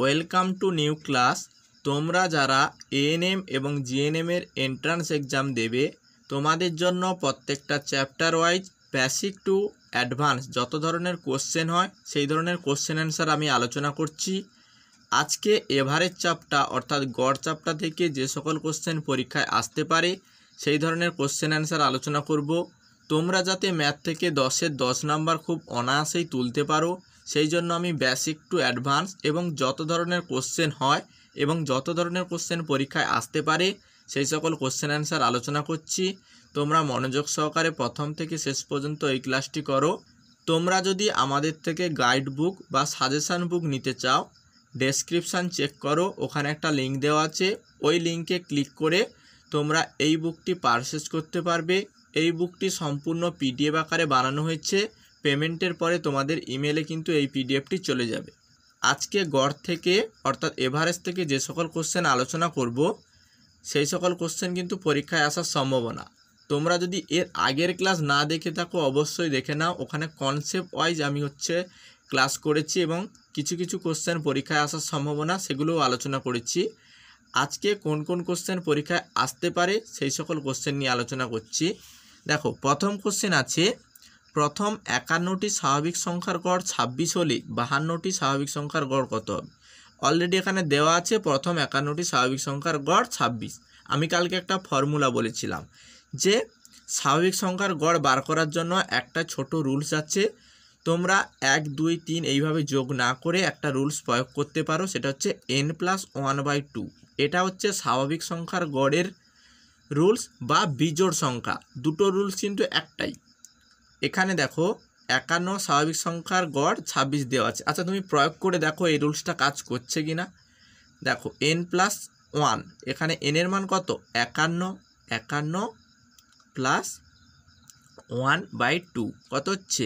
Welcome to new class তোমরা যারা ANM এবং জিএনএমের এন্ট্রান্স এক্সাম দেবে তোমাদের জন্য প্রত্যেকটা chapter wise basic to advance যত ধরনের কোশ্চেন হয় সেই ধরনের কোশ্চেন অ্যান্সার আমি আলোচনা করছি আজকে এভারেজ চাপটা অর্থাৎ গড় চাপটা থেকে যে সকল কোশ্চেন পরীক্ষায় আসতে পারে সেই ধরনের কোশ্চেন অ্যান্সার আলোচনা করব তোমরা যাতে ম্যাথ থেকে দশের দশ নাম্বার খুব অনায়াসেই তুলতে পারো সেই জন্য আমি বেসিক টু অ্যাডভান্স এবং যত ধরনের কোশ্চেন হয় এবং যত ধরনের কোশ্চেন পরীক্ষায় আসতে পারে সেই সকল কোশ্চেন অ্যান্সার আলোচনা করছি তোমরা মনোযোগ সহকারে প্রথম থেকে শেষ পর্যন্ত এই ক্লাসটি করো তোমরা যদি আমাদের থেকে গাইড বুক বা সাজেশান বুক নিতে চাও ডেসক্রিপশান চেক করো ওখানে একটা লিঙ্ক দেওয়া আছে ওই লিঙ্কে ক্লিক করে তোমরা এই বুকটি পারচেস করতে পারবে এই বুকটি সম্পূর্ণ পিডিএফ আকারে বানানো হয়েছে পেমেন্টের পরে তোমাদের ইমেলে কিন্তু এই পিডিএফটি চলে যাবে আজকে গড় থেকে অর্থাৎ এভারেজ থেকে যে সকল কোশ্চেন আলোচনা করব সেই সকল কোশ্চেন কিন্তু পরীক্ষায় আসার সম্ভাবনা তোমরা যদি এর আগের ক্লাস না দেখে থাকো অবশ্যই দেখে নাও ওখানে কনসেপ্ট ওয়াইজ আমি হচ্ছে ক্লাস করেছি এবং কিছু কিছু কোশ্চেন পরীক্ষায় আসার সম্ভাবনা সেগুলোও আলোচনা করেছি আজকে কোন কোন কোশ্চেন পরীক্ষায় আসতে পারে সেই সকল কোশ্চেন নিয়ে আলোচনা করছি দেখো প্রথম কোশ্চেন আছে প্রথম একান্নটি স্বাভাবিক সংখ্যার গড় ছাব্বিশ হলে বাহান্নটি স্বাভাবিক সংখ্যার গড় কত হবে অলরেডি এখানে দেওয়া আছে প্রথম একান্নটি স্বাভাবিক সংখ্যার গড় ছাব্বিশ আমি কালকে একটা ফর্মুলা বলেছিলাম যে স্বাভাবিক সংখ্যার গড় বার করার জন্য একটা ছোট রুলস আছে তোমরা এক দুই তিন এইভাবে যোগ না করে একটা রুলস প্রয়োগ করতে পারো সেটা হচ্ছে n plus one by two এটা হচ্ছে স্বাভাবিক সংখ্যার গড়ের রুলস বা বিজোড় সংখ্যা দুটো রুলস কিন্তু একটাই এখানে দেখো একান্ন স্বাভাবিক সংখ্যার গড় ছাব্বিশ দেওয়া আছে আচ্ছা তুমি প্রয়োগ করে দেখো এই রুলসটা কাজ করছে কি না দেখো এন প্লাস ওয়ান এখানে এনের মান কত একান্ন একান্ন প্লাস ওয়ান বাই টু কত হচ্ছে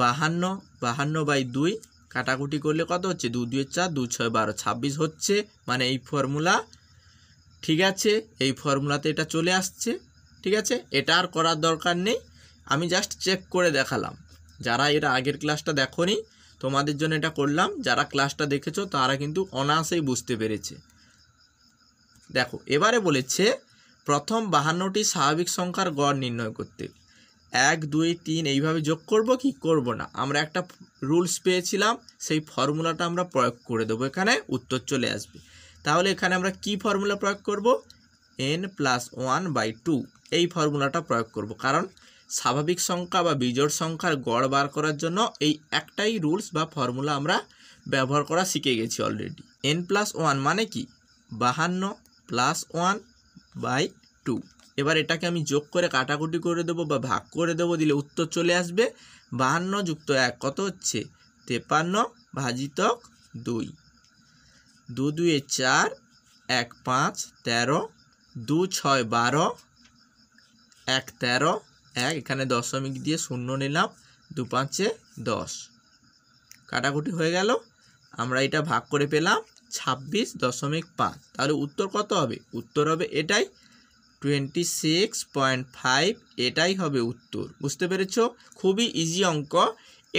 বাহান্ন বাহান্ন বাই দুই কাটাকুটি করলে কত হচ্ছে দু দুয়ের চার দু ছয় বারো ছাব্বিশ হচ্ছে মানে এই ফর্মুলা ঠিক আছে এই ফর্মুলাতে এটা চলে আসছে ঠিক আছে এটা আর করার দরকার নেই আমি জাস্ট চেক করে দেখালাম যারা এটা আগের ক্লাসটা নি তোমাদের জন্য এটা করলাম যারা ক্লাসটা দেখেছো তারা কিন্তু অনায়াসেই বুঝতে পেরেছে দেখো এবারে বলেছে প্রথম বাহান্নটি স্বাভাবিক সংখ্যার গড় নির্ণয় করতে এক দুই তিন এইভাবে যোগ করব কি করব না আমরা একটা রুলস পেয়েছিলাম সেই ফর্মুলাটা আমরা প্রয়োগ করে দেবো এখানে উত্তর চলে আসবে তাহলে এখানে আমরা কি ফর্মুলা প্রয়োগ করব n plus one by two এই ফর্মুলাটা প্রয়োগ করব কারণ স্বাভাবিক সংখ্যা বা বিজোড় সংখ্যার গড় বার করার জন্য এই একটাই রুলস বা ফর্মুলা আমরা ব্যবহার করা শিখে গেছি অলরেডি এন প্লাস ওয়ান মানে কি বাহান্ন প্লাস ওয়ান বাই টু এবার এটাকে আমি যোগ করে কাটাকুটি করে দেব বা ভাগ করে দেব দিলে উত্তর চলে আসবে বাহান্ন যুক্ত এক কত হচ্ছে তেপান্ন ভাজিতক দুই দু দুয়ে চার এক পাঁচ তেরো দু ছয় বারো এক তেরো এক এখানে দশমিক দিয়ে শূন্য নিলাম দু পাঁচে দশ কাটাকুটি হয়ে গেল আমরা এটা ভাগ করে পেলাম ছাব্বিশ দশমিক পাঁচ তাহলে উত্তর কত হবে উত্তর হবে এটাই টোয়েন্টি সিক্স পয়েন্ট ফাইভ এটাই হবে উত্তর বুঝতে পেরেছ খুবই ইজি অঙ্ক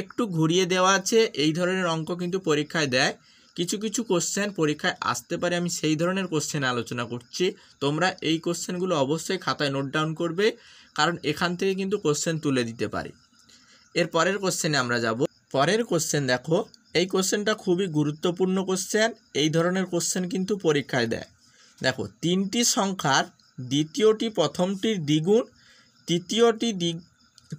একটু ঘুরিয়ে দেওয়া আছে এই ধরনের অঙ্ক কিন্তু পরীক্ষায় দেয় কিছু কিছু কোশ্চেন পরীক্ষায় আসতে পারে আমি সেই ধরনের কোশ্চেন আলোচনা করছি তোমরা এই কোশ্চেনগুলো অবশ্যই খাতায় নোট ডাউন করবে কারণ এখান থেকে কিন্তু কোশ্চেন তুলে দিতে পারি এর পরের কোশ্চেনে আমরা যাব পরের কোশ্চেন দেখো এই কোশ্চেনটা খুবই গুরুত্বপূর্ণ কোশ্চেন এই ধরনের কোশ্চেন কিন্তু পরীক্ষায় দেয় দেখো তিনটি সংখ্যার দ্বিতীয়টি প্রথমটির দ্বিগুণ তৃতীয়টি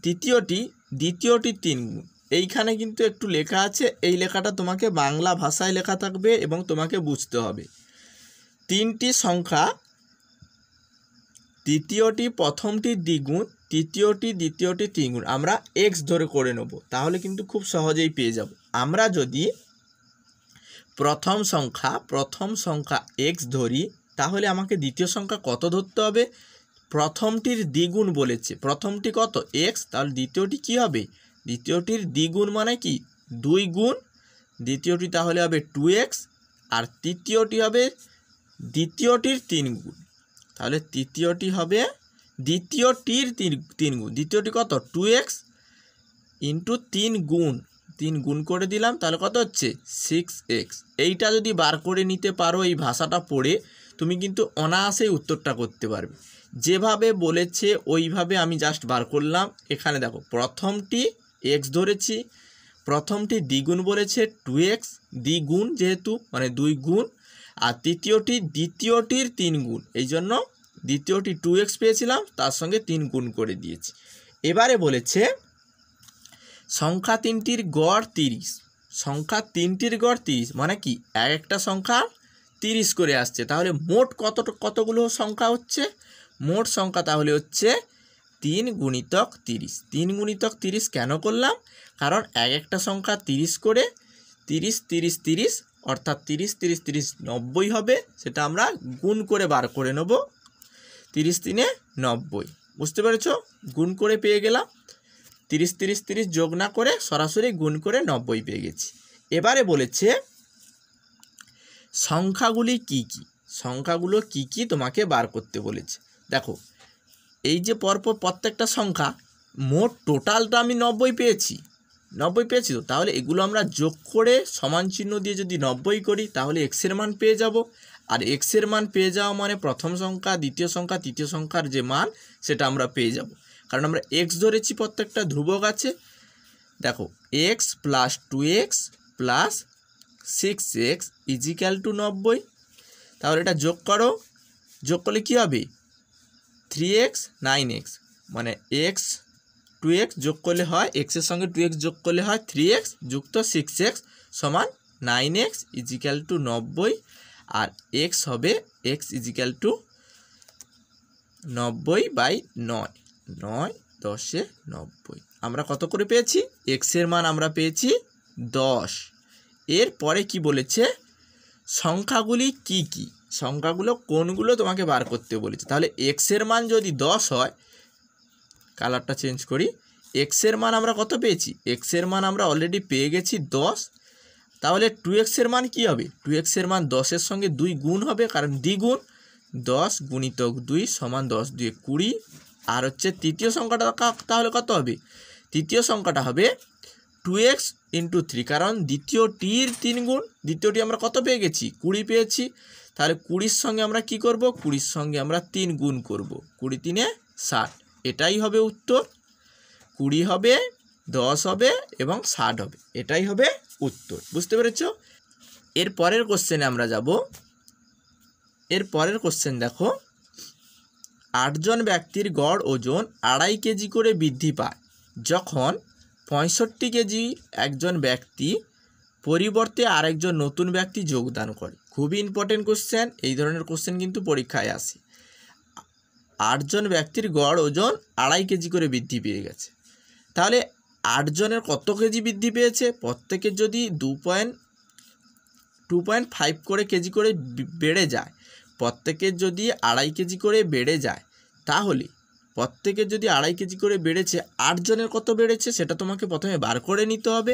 তৃতীয়টি দ্বিতীয়টি তিন গুণ এইখানে কিন্তু একটু লেখা আছে এই লেখাটা তোমাকে বাংলা ভাষায় লেখা থাকবে এবং তোমাকে বুঝতে হবে তিনটি সংখ্যা দ্বিতীয়টি প্রথমটি দ্বিগুণ তৃতীয়টি দ্বিতীয়টি তিনগুণ আমরা এক্স ধরে করে নেব তাহলে কিন্তু খুব সহজেই পেয়ে যাব আমরা যদি প্রথম সংখ্যা প্রথম সংখ্যা এক্স ধরি তাহলে আমাকে দ্বিতীয় সংখ্যা কত ধরতে হবে প্রথমটির দ্বিগুণ বলেছে প্রথমটি কত এক্স তাহলে দ্বিতীয়টি কি হবে দ্বিতীয়টির দ্বিগুণ মানে কি দুই গুণ দ্বিতীয়টি তাহলে হবে টু এক্স আর তৃতীয়টি হবে দ্বিতীয়টির তিন গুণ তাহলে তৃতীয়টি হবে দ্বিতীয়টির তিন তিন গুণ দ্বিতীয়টি কত টু এক্স ইন্টু তিন গুণ তিন গুণ করে দিলাম তাহলে কত হচ্ছে সিক্স এক্স এইটা যদি বার করে নিতে পারো এই ভাষাটা পড়ে তুমি কিন্তু অনায়াসেই উত্তরটা করতে পারবে যেভাবে বলেছে ওইভাবে আমি জাস্ট বার করলাম এখানে দেখো প্রথমটি এক্স ধরেছি প্রথমটি দ্বিগুণ বলেছে টু এক্স দ্বিগুণ যেহেতু মানে দুই গুণ আর তৃতীয়টি দ্বিতীয়টির তিন গুণ এই জন্য দ্বিতীয়টি টু এক্স পেয়েছিলাম তার সঙ্গে তিন গুণ করে দিয়েছি এবারে বলেছে সংখ্যা তিনটির গড় তিরিশ সংখ্যা তিনটির গড় তিরিশ মানে কি এক একটা সংখ্যা তিরিশ করে আসছে তাহলে মোট কত কতগুলো সংখ্যা হচ্ছে মোট সংখ্যা তাহলে হচ্ছে তিন গুণিতক তিরিশ তিন গুণিতক তিরিশ কেন করলাম কারণ এক একটা সংখ্যা তিরিশ করে তিরিশ তিরিশ তিরিশ অর্থাৎ তিরিশ তিরিশ তিরিশ নব্বই হবে সেটা আমরা গুণ করে বার করে নেব তিরিশ দিনে নব্বই বুঝতে পেরেছ গুণ করে পেয়ে গেলাম তিরিশ তিরিশ তিরিশ যোগ না করে সরাসরি গুণ করে নব্বই পেয়ে গেছি এবারে বলেছে সংখ্যাগুলি কি কি সংখ্যাগুলো কি কি তোমাকে বার করতে বলেছে দেখো এই যে পরপর প্রত্যেকটা সংখ্যা মোট টোটালটা আমি নব্বই পেয়েছি নব্বই পেয়েছি তো তাহলে এগুলো আমরা যোগ করে সমান চিহ্ন দিয়ে যদি নব্বই করি তাহলে এক্সের মান পেয়ে যাব আর এক্সের মান পেয়ে যাওয়া মানে প্রথম সংখ্যা দ্বিতীয় সংখ্যা তৃতীয় সংখ্যার যে মান সেটা আমরা পেয়ে যাব কারণ আমরা এক্স ধরেছি প্রত্যেকটা ধ্রুবক আছে দেখো x plus two x plus six x is equal to নব্বই তাহলে এটা যোগ করো যোগ করলে কী হবে থ্রি এক্স নাইন এক্স মানে এক্স টু এক্স যোগ করলে হয় এক্সের সঙ্গে টু এক্স যোগ করলে হয় থ্রি এক্স যুক্ত সিক্স এক্স সমান নাইন এক্স ইজিক্যাল টু নব্বই আর এক্স হবে এক্স ইজিক্যাল টু নব্বই বাই নয় নয় দশে নব্বই আমরা কত করে পেয়েছি এক্সের মান আমরা পেয়েছি দশ এর পরে কি বলেছে সংখ্যাগুলি কি কি সংখ্যাগুলো কোনগুলো তোমাকে বার করতে বলেছে তাহলে এক্সের মান যদি দশ হয় কালারটা চেঞ্জ করি এক্সের মান আমরা কত পেয়েছি এক্সের মান আমরা অলরেডি পেয়ে গেছি দশ তাহলে টু এক্সের মান কি হবে টু এক্সের মান দশের সঙ্গে দুই গুণ হবে কারণ দ্বিগুণ দশ গুণিতক দুই সমান দশ দুই কুড়ি আর হচ্ছে তৃতীয় সংখ্যাটা তাহলে কত হবে তৃতীয় সংখ্যাটা হবে টু এক্স ইন্টু থ্রি কারণ দ্বিতীয়টির তিন গুণ দ্বিতীয়টি আমরা কত পেয়ে গেছি কুড়ি পেয়েছি তাহলে কুড়ির সঙ্গে আমরা কি করব কুড়ির সঙ্গে আমরা তিন গুণ করব কুড়ি তিনে ষাট এটাই হবে উত্তর কুড়ি হবে দশ হবে এবং ষাট হবে এটাই হবে উত্তর বুঝতে পেরেছ এর পরের কোশ্চেনে আমরা যাব এর পরের কোশ্চেন দেখো আটজন ব্যক্তির গড় ওজন আড়াই কেজি করে বৃদ্ধি পায় যখন পঁয়ষট্টি কেজি একজন ব্যক্তি পরিবর্তে আরেকজন নতুন ব্যক্তি যোগদান করে খুবই ইম্পর্টেন্ট কোশ্চেন এই ধরনের কোশ্চেন কিন্তু পরীক্ষায় আসে আটজন ব্যক্তির গড় ওজন আড়াই কেজি করে বৃদ্ধি পেয়ে গেছে তাহলে আটজনের কত কেজি বৃদ্ধি পেয়েছে প্রত্যেকের যদি দু পয়েন্ট টু পয়েন্ট ফাইভ করে কেজি করে বেড়ে যায় প্রত্যেকের যদি আড়াই কেজি করে বেড়ে যায় তাহলে প্রত্যেকের যদি আড়াই কেজি করে বেড়েছে আটজনের কত বেড়েছে সেটা তোমাকে প্রথমে বার করে নিতে হবে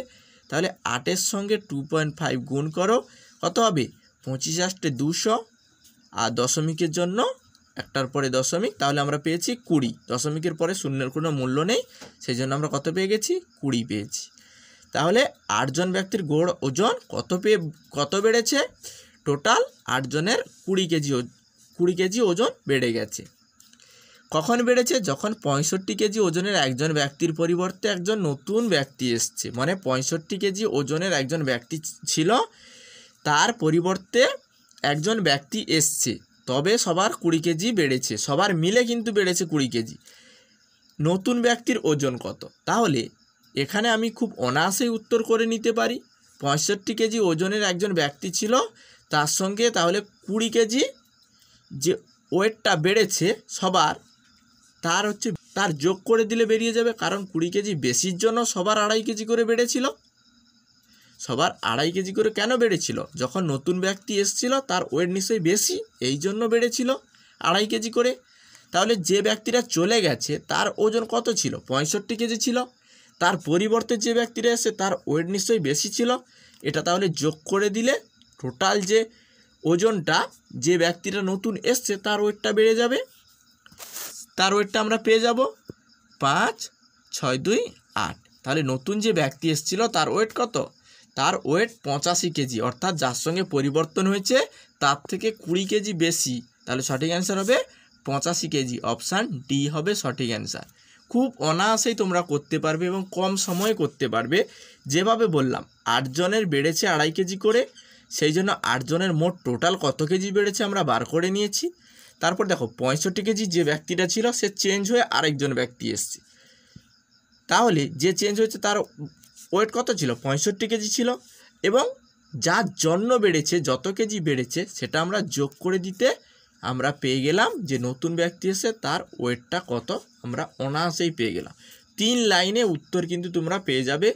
তাহলে আটের সঙ্গে টু পয়েন্ট ফাইভ গুণ করো কত হবে পঁচিশ আষ্টে দুশো আর দশমিকের জন্য একটার পরে দশমিক তাহলে আমরা পেয়েছি কুড়ি দশমিকের পরে শূন্যের কোনো মূল্য নেই সেই জন্য আমরা কত পেয়ে গেছি কুড়ি পেয়েছি তাহলে আটজন ব্যক্তির গড় ওজন কত পেয়ে কত বেড়েছে টোটাল আটজনের কুড়ি কেজি কুড়ি কেজি ওজন বেড়ে গেছে কখন বেড়েছে যখন পঁয়ষট্টি কেজি ওজনের একজন ব্যক্তির পরিবর্তে একজন নতুন ব্যক্তি এসছে মানে পঁয়ষট্টি কেজি ওজনের একজন ব্যক্তি ছিল তার পরিবর্তে একজন ব্যক্তি এসছে তবে সবার কুড়ি কেজি বেড়েছে সবার মিলে কিন্তু বেড়েছে কুড়ি কেজি নতুন ব্যক্তির ওজন কত তাহলে এখানে আমি খুব অনায়াসেই উত্তর করে নিতে পারি পঁয়ষট্টি কেজি ওজনের একজন ব্যক্তি ছিল তার সঙ্গে তাহলে কুড়ি কেজি যে ওয়েটটা বেড়েছে সবার তার হচ্ছে তার যোগ করে দিলে বেরিয়ে যাবে কারণ কুড়ি কেজি বেশির জন্য সবার আড়াই কেজি করে বেড়েছিল সবার আড়াই কেজি করে কেন বেড়েছিল যখন নতুন ব্যক্তি এসছিল তার ওয়েট নিশ্চয়ই বেশি এই জন্য বেড়েছিল আড়াই কেজি করে তাহলে যে ব্যক্তিরা চলে গেছে তার ওজন কত ছিল পঁয়ষট্টি কেজি ছিল তার পরিবর্তে যে ব্যক্তিরা এসে তার ওয়েট নিশ্চয়ই বেশি ছিল এটা তাহলে যোগ করে দিলে টোটাল যে ওজনটা যে ব্যক্তিরা নতুন এসছে তার ওয়েটটা বেড়ে যাবে তার ওয়েটটা আমরা পেয়ে যাব পাঁচ ছয় দুই আট তাহলে নতুন যে ব্যক্তি এসেছিলো তার ওয়েট কত তার ওয়েট পঁচাশি কেজি অর্থাৎ যার সঙ্গে পরিবর্তন হয়েছে তার থেকে কুড়ি কেজি বেশি তাহলে সঠিক অ্যান্সার হবে পঁচাশি কেজি অপশান ডি হবে সঠিক অ্যান্সার খুব অনায়াসেই তোমরা করতে পারবে এবং কম সময়ে করতে পারবে যেভাবে বললাম আটজনের বেড়েছে আড়াই কেজি করে সেই জন্য আটজনের মোট টোটাল কত কেজি বেড়েছে আমরা বার করে নিয়েছি তারপর দেখো পঁয়ষট্টি কেজি যে ব্যক্তিটা ছিল সে চেঞ্জ হয়ে আরেকজন ব্যক্তি এসছে তাহলে যে চেঞ্জ হয়েছে তার ওয়েট কত ছিল পঁয়ষট্টি কেজি ছিল এবং যার জন্য বেড়েছে যত কেজি বেড়েছে সেটা আমরা যোগ করে দিতে আমরা পেয়ে গেলাম যে নতুন ব্যক্তি এসে তার ওয়েটটা কত আমরা অনায়াসেই পেয়ে গেলাম তিন লাইনে উত্তর কিন্তু তোমরা পেয়ে যাবে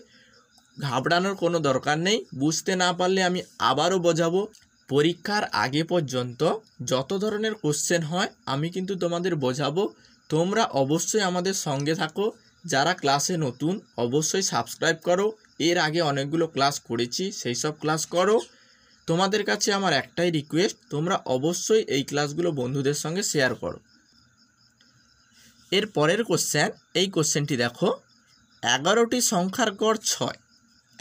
ঘাবড়ানোর কোনো দরকার নেই বুঝতে না পারলে আমি আবারও বোঝাবো পরীক্ষার আগে পর্যন্ত যত ধরনের কোশ্চেন হয় আমি কিন্তু তোমাদের বোঝাবো তোমরা অবশ্যই আমাদের সঙ্গে থাকো যারা ক্লাসে নতুন অবশ্যই সাবস্ক্রাইব করো এর আগে অনেকগুলো ক্লাস করেছি সেই সব ক্লাস করো তোমাদের কাছে আমার একটাই রিকোয়েস্ট তোমরা অবশ্যই এই ক্লাসগুলো বন্ধুদের সঙ্গে শেয়ার করো এর পরের কোশ্চেন এই কোশ্চেনটি দেখো এগারোটি সংখ্যার গড় ছয়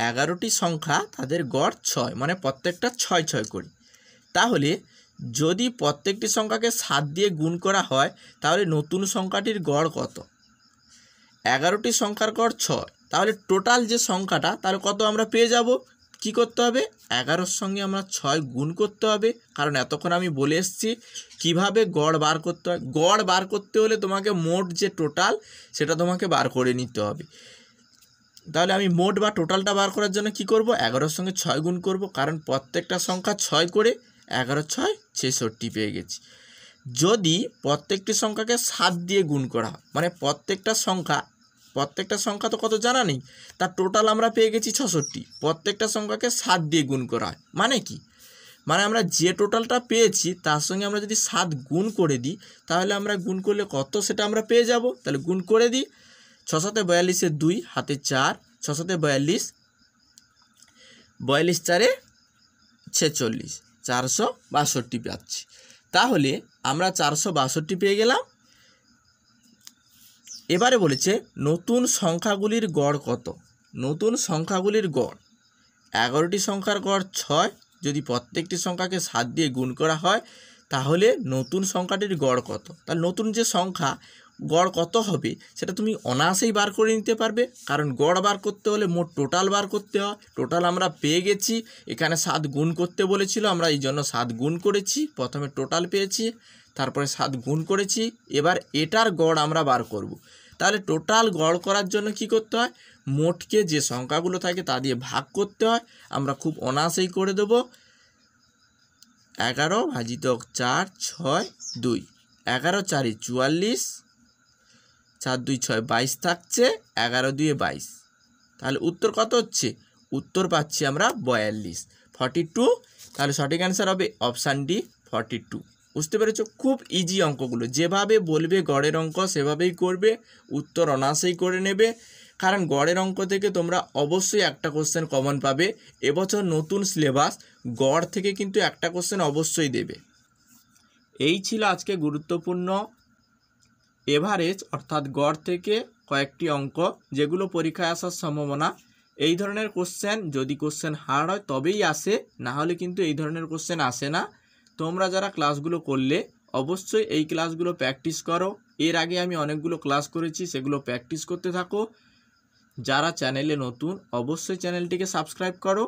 এগারোটি সংখ্যা তাদের গড় ছয় মানে প্রত্যেকটা ছয় ছয় করি তাহলে যদি প্রত্যেকটি সংখ্যাকে সাত দিয়ে গুণ করা হয় তাহলে নতুন সংখ্যাটির গড় কত এগারোটি সংখ্যার গড় ছয় তাহলে টোটাল যে সংখ্যাটা তাহলে কত আমরা পেয়ে যাব কি করতে হবে এগারোর সঙ্গে আমরা ছয় গুণ করতে হবে কারণ এতক্ষণ আমি বলে এসেছি কিভাবে গড় বার করতে হয় গড় বার করতে হলে তোমাকে মোট যে টোটাল সেটা তোমাকে বার করে নিতে হবে তাহলে আমি মোট বা টোটালটা বার করার জন্য কি করব এগারোর সঙ্গে ছয় গুণ করব কারণ প্রত্যেকটা সংখ্যা ছয় করে এগারো ছয় ছেষট্টি পেয়ে গেছি যদি প্রত্যেকটি সংখ্যাকে সাত দিয়ে গুণ করা হয় মানে প্রত্যেকটা সংখ্যা প্রত্যেকটা সংখ্যা তো কত জানা নেই তার টোটাল আমরা পেয়ে গেছি ছষট্টি প্রত্যেকটা সংখ্যাকে সাত দিয়ে গুণ করা হয় মানে কি মানে আমরা যে টোটালটা পেয়েছি তার সঙ্গে আমরা যদি সাত গুণ করে দিই তাহলে আমরা গুণ করলে কত সেটা আমরা পেয়ে যাব তাহলে গুণ করে দিই ছশোতে বয়াল্লিশে দুই হাতে চার ছশোতে বয়াল্লিশ বয়াল্লিশ চারে ছেচল্লিশ চারশো বাষট্টি পাচ্ছি তাহলে আমরা চারশো বাষট্টি পেয়ে গেলাম এবারে বলেছে নতুন সংখ্যাগুলির গড় কত নতুন সংখ্যাগুলির গড় এগারোটি সংখ্যার গড় ছয় যদি প্রত্যেকটি সংখ্যাকে সাত দিয়ে গুণ করা হয় তাহলে নতুন সংখ্যাটির গড় কত তাহলে নতুন যে সংখ্যা গড় কত হবে সেটা তুমি অনায়াসেই বার করে নিতে পারবে কারণ গড় বার করতে হলে মোট টোটাল বার করতে হয় টোটাল আমরা পেয়ে গেছি এখানে সাত গুণ করতে বলেছিল আমরা এই জন্য সাত গুণ করেছি প্রথমে টোটাল পেয়েছি তারপরে সাত গুণ করেছি এবার এটার গড় আমরা বার করব। তাহলে টোটাল গড় করার জন্য কি করতে হয় মোটকে যে সংখ্যাগুলো থাকে তা দিয়ে ভাগ করতে হয় আমরা খুব অনায়াসেই করে দেব এগারো ভাজিত চার ছয় দুই এগারো চারে চুয়াল্লিশ চার দুই ছয় বাইশ থাকছে এগারো দুয়ে বাইশ তাহলে উত্তর কত হচ্ছে উত্তর পাচ্ছি আমরা বয়াল্লিশ ফর্টি টু তাহলে সঠিক অ্যান্সার হবে অপশান ডি ফর্টি টু বুঝতে পেরেছ খুব ইজি অঙ্কগুলো যেভাবে বলবে গড়ের অঙ্ক সেভাবেই করবে উত্তর অনাসেই করে নেবে কারণ গড়ের অঙ্ক থেকে তোমরা অবশ্যই একটা কোশ্চেন কমন পাবে এবছর নতুন সিলেবাস গড় থেকে কিন্তু একটা কোশ্চেন অবশ্যই দেবে এই ছিল আজকে গুরুত্বপূর্ণ এভারেজ অর্থাৎ গড় থেকে কয়েকটি অঙ্ক যেগুলো পরীক্ষায় আসার সম্ভাবনা এই ধরনের কোশ্চেন যদি কোশ্চেন হার্ড হয় তবেই আসে না হলে কিন্তু এই ধরনের কোশ্চেন আসে না তোমরা যারা ক্লাসগুলো করলে অবশ্যই এই ক্লাসগুলো প্র্যাকটিস করো এর আগে আমি অনেকগুলো ক্লাস করেছি সেগুলো প্র্যাকটিস করতে থাকো যারা চ্যানেলে নতুন অবশ্যই চ্যানেলটিকে সাবস্ক্রাইব করো